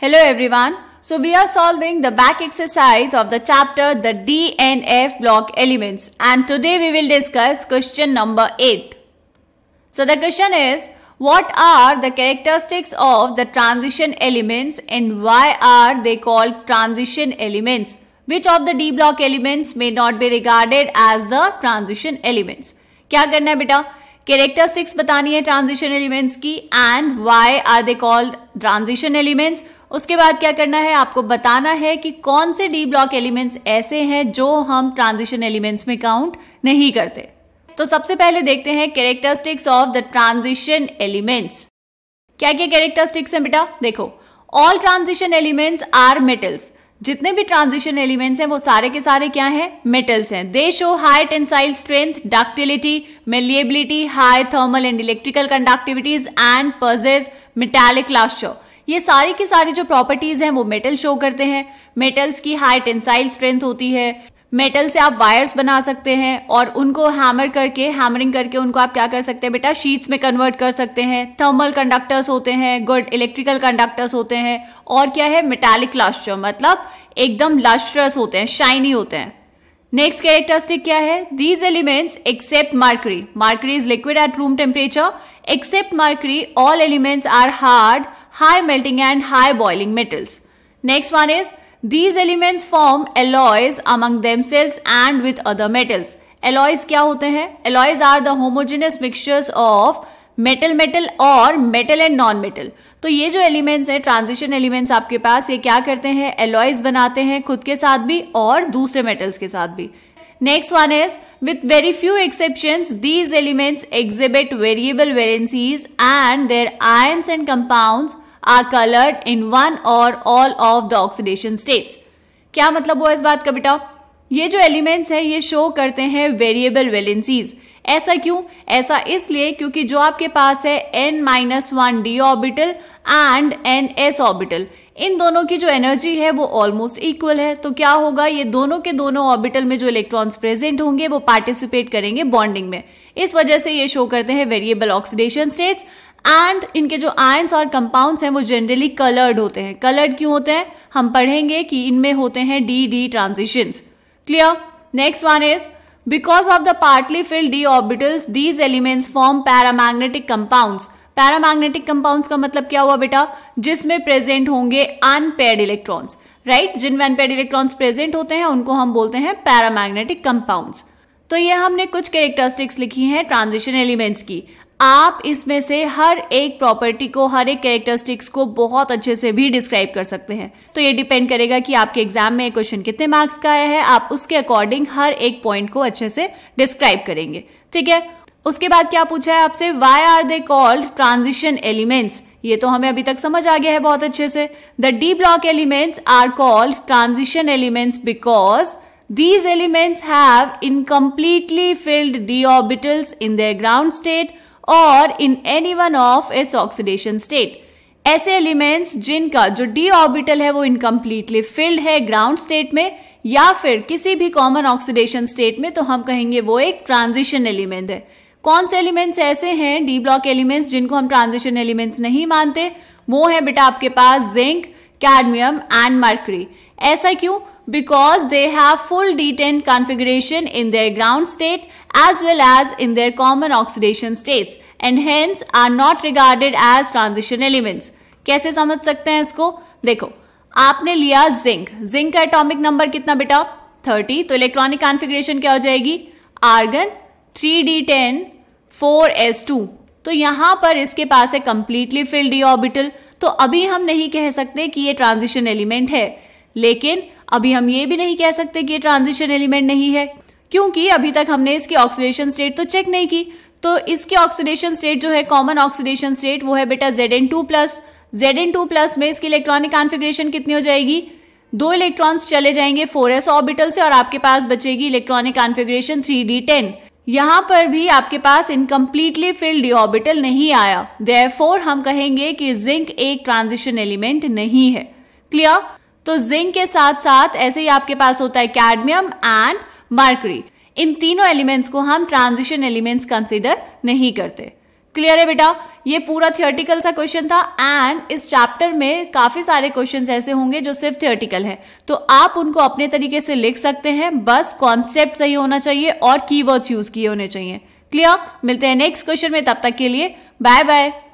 Hello everyone. So we are solving the back exercise of the chapter the D and F block elements and today we will discuss question number 8. So the question is what are the characteristics of the transition elements and why are they called transition elements? Which of the D block elements may not be regarded as the transition elements? क्या करना बेटा characteristics बतानी है transition elements की and why are they called transition elements उसके बाद क्या करना है आपको बताना है कि कौन से डी ब्लॉक एलिमेंट्स ऐसे हैं जो हम ट्रांजिशन एलिमेंट्स में काउंट नहीं करते तो सबसे पहले देखते हैं characteristics of the transition elements क्या क्या कैरेक्टरिस्टिक्स हैं बेटा देखो all transition elements are metals जितने भी ट्रांजिशन एलिमेंट्स हैं वो सारे के सारे क्या हैं मेटल्स हैं they show high tensile strength ductility malleability high thermal and electrical conductivities and possess metallic show ये सारी की सारी जो प्रॉपर्टीज हैं वो मेटल शो करते हैं मेटल्स की हाई टेंसाइल स्ट्रेंथ होती है मेटल से आप वायर्स बना सकते हैं और उनको हैमर करके हैमरिंग करके उनको आप क्या कर सकते हैं बेटा शीट्स में कन्वर्ट कर सकते हैं थर्मल कंडक्टर्स होते हैं गुड इलेक्ट्रिकल कंडक्टर्स होते हैं और क्या है मेटालिक लास्टर मतलब एकदम लास्ट्रस होते हैं शाइनी होते हैं नेक्स्ट कैरेक्टरिस्टिक क्या है these elements except mercury mercury is liquid at room temperature except mercury all elements are hard high melting and high boiling metals next one is these elements form alloys among themselves and with other metals alloys क्या होते हैं alloys are the homogeneous mixtures of metal metal और metal and non metal तो ये जो elements हैं transition elements आपके पास ये क्या करते हैं एलॉयज बनाते हैं खुद के साथ भी और दूसरे मेटल्स के साथ भी next one is with very few exception these elements exhibit variable valencies and their ions and compounds are coloured in one or all of the oxidation states क्या मतलब हुआ इस बात का बेटा ये जो एलिमेंट्स हैं ये शो करते हैं वेरिएबल वेलेंसीज ऐसा क्यों ऐसा इसलिए क्योंकि जो आपके पास है n minus one d orbital and n s orbital इन दोनों की जो एनर्जी है वो ऑलमोस्ट इक्वल है तो क्या होगा ये दोनों के दोनों ऑर्बिटल में जो इलेक्ट्रॉन्स प्रेजेंट होंगे वो पार्टिसिपेट करेंगे बॉन्डिंग में इस वजह से ये शो करते हैं वेरिएबल ऑक्सीडेशन स्टेट्स एंड इनके जो आयंस और कंपाउंड्स हैं वो जनरली कलर्ड होते हैं कलर्ड क्यों होते हैं हम पढ़ेंगे कि इनमें होते हैं d d transition clear next one is because of the partly filled d orbitals these elements form paramagnetic compounds paramagnetic compounds का मतलब क्या हुआ बेटा जिसमें प्रेजेंट होंगे अनपेड इलेक्ट्रॉन्स राइट जिनमें अनपेड इलेक्ट्रॉन्स प्रेजेंट होते हैं उनको हम बोलते हैं पैरामैग्नेटिक कंपाउंड्स तो ये हमने कुछ कैरेक्टरिस्टिक्स लिखी हैं ट्रांजिशन एलिमेंट्स की आप इसमें से हर एक प्रॉपर्टी को हर एक कैरेक्टरिस्टिक्स को बहुत अच्छे से भी डिस्क्राइब कर सकते हैं तो ये डिपेंड करेगा कि आपके एग्जाम में क्वेश्चन कितने मार्क्स का आया है आप उसके अकॉर्डिंग हर एक पॉइंट को अच्छे से डिस्क्राइब करेंगे ठीक है उसके बाद क्या पूछा है आपसे why are they called transition elements ये तो हमें अभी तक समझ आ गया है बहुत अच्छे से the d block elements are called transition elements because these elements have incompletely filled d orbitals in the ground state or in any one of its oxidation state ऐसे एलिमेंट्स जिनका जो डी ऑर्बिटल है वो incompletely filled है ground state में या फिर किसी भी कॉमन ऑक्सीडेशन स्टेट में तो हम कहेंगे वो एक ट्रांजिशन एलिमेंट है कौन से एलिमेंट्स ऐसे हैं डी ब्लॉक एलिमेंट्स जिनको हम ट्रांजिशन एलिमेंट्स नहीं मानते वो है बेटा आपके पास जिंक कैडमियम एंड मर्करी ऐसा क्यों because they have full detent configuration in their ground state as well as in their common oxidation states and hence are not regarded as transition elements. kaise samajh sakte hain isko dekho aapne liya zinc zinc ka atomic number kitna beta 30 to electronic configuration kya ho jayegi argon 3d10 4s2 तो यहां पर इसके पास है completely filled d orbital तो अभी हम नहीं कह सकते कि ये ट्रांजिशन एलिमेंट है लेकिन अभी हम ये भी नहीं कह सकते कि ये ट्रांजिशन एलिमेंट नहीं है क्योंकि अभी तक हमने इसकी ऑक्सीडेशन स्टेट तो चेक नहीं की तो इसकी ऑक्सीडेशन स्टेट जो है कॉमन ऑक्सीडेशन स्टेट वो है बेटा जेड एन में इसकी इलेक्ट्रॉनिक कॉन्फिग्रेशन कितनी हो जाएगी दो इलेक्ट्रॉन्स चले जाएंगे फोर एस ऑर्बिटल से और आपके पास बचेगी electronic configuration three d ten यहाँ पर भी आपके पास इनकम्प्लीटली फिल्ड डी ऑर्बिटल नहीं आया देयरफॉर हम कहेंगे कि जिंक एक ट्रांजिशन एलिमेंट नहीं है क्लियर तो जिंक के साथ साथ ऐसे ही आपके पास होता है कैडमियम एंड मार्करी इन तीनों एलिमेंट्स को हम ट्रांजिशन एलिमेंट्स कंसिडर नहीं करते क्लियर है बेटा ये पूरा थियोटिकल सा क्वेश्चन था एंड इस चैप्टर में काफ़ी सारे क्वेश्चन ऐसे होंगे जो सिर्फ थियोटिकल है तो आप उनको अपने तरीके से लिख सकते हैं बस कॉन्सेप्ट सही होना चाहिए और कीवर्ड्स यूज किए होने चाहिए क्लियर मिलते हैं नेक्स्ट क्वेश्चन में तब तक के लिए बाय बाय